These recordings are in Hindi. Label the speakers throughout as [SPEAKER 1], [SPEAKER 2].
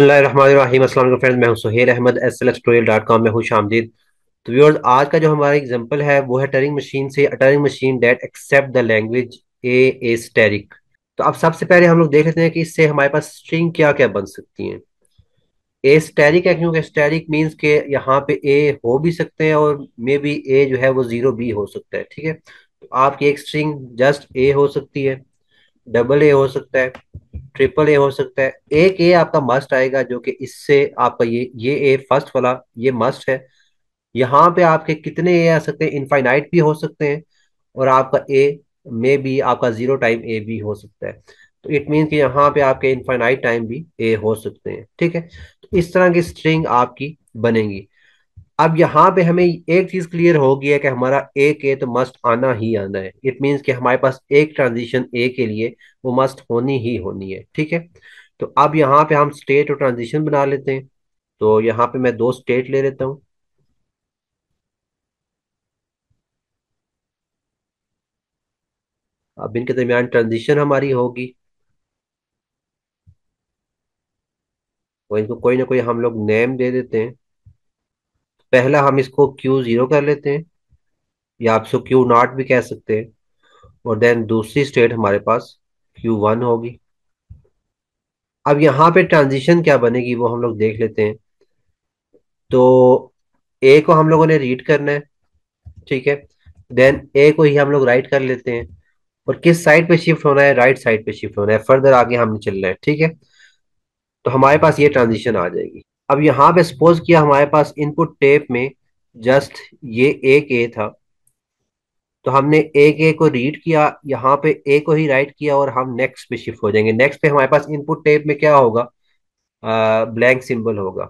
[SPEAKER 1] अस्सलाम फ्रेंड्स मैं Suhail Ahmed S L extorial dot com में हूँ आमदीद तो व्यवर्स आज का जो हमारा एग्जांपल है वो है टरिंग मशीन से Turing machine that accept the language A asterisk तो अब सबसे पहले हम लोग देख लेते हैं कि इससे हमारे पास स्ट्रिंग क्या क्या बन सकती हैं ए स्टेरिक है क्योंकि स्टेरिक मीन्स के यहाँ पे ए हो भी सकते हैं और मे बी ए जो है वो जीरो बी हो सकता है ठीक है तो आपकी एक स्ट्रिंग जस्ट ए हो सकती है डबल ए हो सकता है ट्रिपल ए हो सकता है एक ए आपका मस्ट आएगा जो कि इससे आपका ये ये ए फर्स्ट वाला ये मस्ट है यहाँ पे आपके कितने ए आ सकते हैं इनफाइनाइट भी हो सकते हैं और आपका ए मे भी आपका जीरो टाइम ए भी हो सकता है तो इट मीन कि यहाँ पे आपके इनफाइनाइट टाइम भी ए हो सकते हैं ठीक है तो इस तरह की स्ट्रिंग आपकी बनेगी अब यहाँ पे हमें एक चीज क्लियर हो गई है कि हमारा ए के तो मस्ट आना ही आना है इट मीन्स कि हमारे पास एक ट्रांजिशन ए के लिए वो मस्ट होनी ही होनी है ठीक है तो अब यहाँ पे हम स्टेट और ट्रांजिशन बना लेते हैं तो यहाँ पे मैं दो स्टेट ले लेता हूँ अब इनके दरमियान ट्रांजिशन हमारी होगी और इनको कोई ना कोई हम लोग नेम दे देते हैं पहला हम इसको क्यू जीरो कर लेते हैं या आप इसको क्यू नॉट भी कह सकते हैं और देन दूसरी स्टेट हमारे पास क्यू वन होगी अब यहां पे ट्रांजिशन क्या बनेगी वो हम लोग देख लेते हैं तो ए को हम लोगों ने रीड करना है ठीक है देन ए को ही हम लोग राइट कर लेते हैं और किस साइड पे शिफ्ट होना है राइट साइड पे शिफ्ट होना है फर्दर आगे हमने चलना है ठीक है तो हमारे पास ये ट्रांजिशन आ जाएगी अब यहाँ पे सपोज किया हमारे पास इनपुट टेप में जस्ट ये ए के था तो हमने ए के को रीड किया यहाँ पे ए को ही राइट किया और हम नेक्स्ट पे शिफ्ट हो जाएंगे नेक्स्ट पे हमारे पास इनपुट टेप में क्या होगा ब्लैंक uh, सिंबल होगा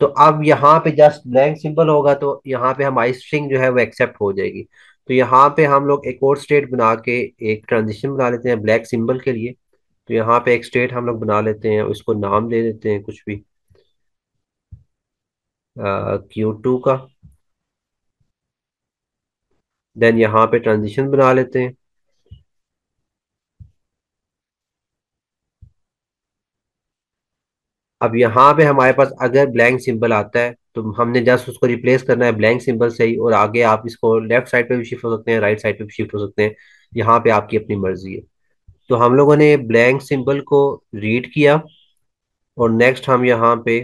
[SPEAKER 1] तो अब यहाँ पे जस्ट ब्लैंक सिंबल होगा तो यहाँ पे हमारी स्ट्रिंग जो है वो एक्सेप्ट हो जाएगी तो यहाँ पे हम लोग एक और स्टेट बना के एक ट्रांजिशन बना लेते हैं ब्लैक सिंबल के लिए तो यहाँ पे एक स्टेट हम लोग बना लेते हैं उसको नाम दे देते हैं कुछ भी क्यू टू का देन यहां पे ट्रांजिशन बना लेते हैं अब यहां पे हमारे पास अगर ब्लैंक सिंबल आता है तो हमने जस्ट उसको रिप्लेस करना है ब्लैंक सिंबल से ही और आगे आप इसको लेफ्ट साइड पे भी शिफ्ट हो सकते हैं राइट साइड पे भी शिफ्ट हो सकते हैं यहां पे आपकी अपनी मर्जी है तो हम लोगों ने ब्लैंक सिंबल को रीड किया और नेक्स्ट हम यहां पे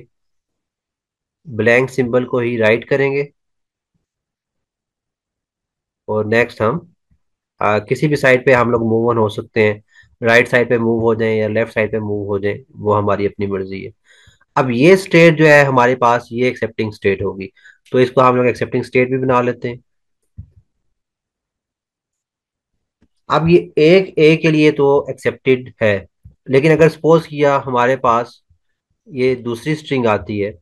[SPEAKER 1] ब्लैंक सिंबल को ही राइट करेंगे और नेक्स्ट हम आ, किसी भी साइड पे हम लोग मूव ऑन हो सकते हैं राइट साइड पे मूव हो जाए या लेफ्ट साइड पे मूव हो जाए वो हमारी अपनी मर्जी है अब ये स्टेट जो है हमारे पास ये एक्सेप्टिंग स्टेट होगी तो इसको हम लोग एक्सेप्टिंग स्टेट भी बना लेते हैं अब ये एक ए के लिए तो एक्सेप्टेड है लेकिन अगर सपोज किया हमारे पास ये दूसरी स्ट्रिंग आती है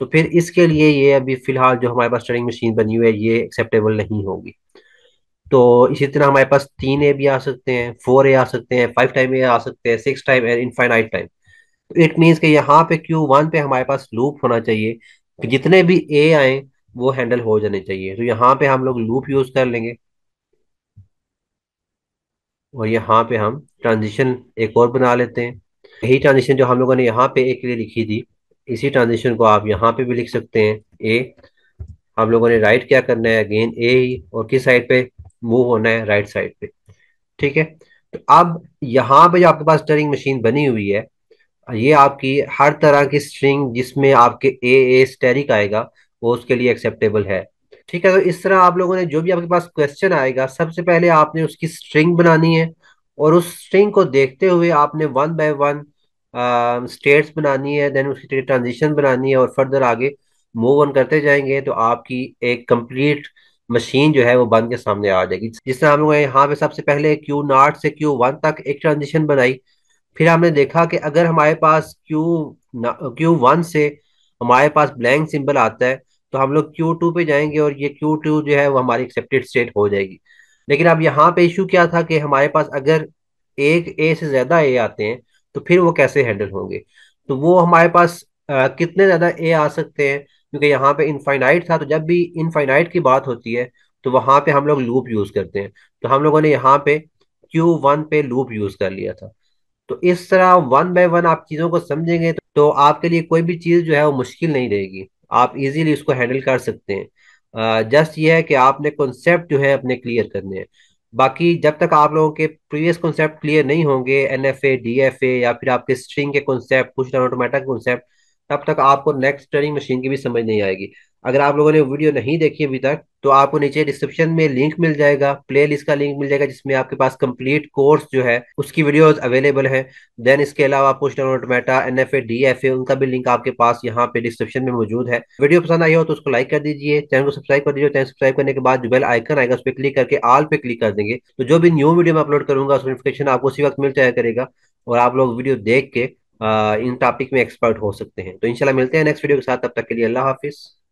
[SPEAKER 1] तो फिर इसके लिए ये अभी फिलहाल जो हमारे पास स्टडिंग मशीन बनी हुई है ये एक्सेप्टेबल नहीं होगी तो इसी तरह हमारे पास तीन ए भी आ सकते हैं फोर ए आ सकते हैं फाइव टाइम ए आ सकते हैं six time and infinite time तो इट मीन्स कि यहाँ पे क्यू वन पे हमारे पास लूप होना चाहिए जितने भी ए आए वो हैंडल हो जाने चाहिए तो यहाँ पे हम लोग लूप यूज कर लेंगे और यहाँ पे हम ट्रांजिशन एक और बना लेते हैं यही ट्रांजिशन जो हम लोगों ने यहाँ पे एक लिए लिखी थी इसी ट्रांजिशन को आप यहाँ पे भी लिख सकते हैं ए हम लोगों ने राइट क्या करना है अगेन ए ही और किस साइड पे मूव होना है राइट साइड पे ठीक है तो अब यहाँ पे जो आपके पास स्टरिंग मशीन बनी हुई है ये आपकी हर तरह की स्ट्रिंग जिसमें आपके ए ए स्टेरिक आएगा वो उसके लिए एक्सेप्टेबल है ठीक है तो इस तरह आप लोगों ने जो भी आपके पास क्वेश्चन आएगा सबसे पहले आपने उसकी स्ट्रिंग बनानी है और उस स्ट्रिंग को देखते हुए आपने one by one states uh, बनानी है देन उसकी ट्रांजिशन बनानी है और फर्दर आगे मूव ऑन करते जाएंगे तो आपकी एक कंप्लीट मशीन जो है वो बन के सामने आ जाएगी जिस तरह हम लोग यहाँ पे सबसे पहले क्यू नॉट से क्यू वन तक एक ट्रांजिशन बनाई फिर हमने देखा कि अगर हमारे पास क्यू क्यू वन से हमारे पास ब्लैंक सिंबल आता है तो हम लोग क्यू टू पे जाएंगे और ये क्यू टू जो है वो हमारी एक्सेप्टेड स्टेट हो जाएगी लेकिन अब यहाँ पे इशू क्या था कि हमारे पास अगर एक ए से ज़्यादा ए आते हैं तो फिर वो कैसे हैंडल होंगे तो वो हमारे पास आ, कितने ज्यादा ए आ सकते हैं क्योंकि यहाँ पे इनफाइनाइट था तो जब भी इनफाइनाइट की बात होती है तो वहां पे हम लोग लूप यूज करते हैं तो हम लोगों ने यहाँ पे क्यू वन पे लूप यूज कर लिया था तो इस तरह वन बाय वन आप चीजों को समझेंगे तो, तो आपके लिए कोई भी चीज जो है वो मुश्किल नहीं रहेगी आप इजीली उसको हैंडल कर सकते हैं जस्ट ये है कि आपने कॉन्सेप्ट जो है अपने क्लियर करने हैं बाकी जब तक आप लोगों के प्रीवियस कॉन्सेप्ट क्लियर नहीं होंगे N F A D F A या फिर आपके स्ट्रिंग के कॉन्सेप्ट पुश डाउन कॉन्सेप्ट तब तक आपको नेक्स्ट ट्रेनिंग मशीन की भी समझ नहीं आएगी अगर आप लोगों ने वीडियो नहीं देखी अभी तक तो आपको नीचे डिस्क्रिप्शन में लिंक मिल जाएगा प्ले लिस्ट का लिंक मिल जाएगा जिसमें आपके पास कंप्लीट कोर्स जो है उसकी वीडियोस अवेलेबल है देन इसके अलावा post automata N F A D F A उनका भी लिंक आपके पास यहाँ पे डिस्क्रिप्शन में मौजूद है वीडियो पसंद आई हो तो उसको लाइक कर दीजिए चैनल को सब्सक्राइब कर दीजिए चैनल सब्सक्राइब करने के बाद जो बेल आइकन आएगा उस पर क्लिक करके आल पे क्लिक कर देंगे तो जो भी न्यू वीडियो में अपलोड करूंगा उस नोटिफिकेशन आपको उसी वक्त मिल जाया करेगा और आप लोग वीडियो देख के इन टॉपिक में एक्सपर्ट हो सकते हैं तो इनशाला मिलते हैं नेक्स्ट वीडियो के साथ तब तक के लिए अल्लाह हाफिज़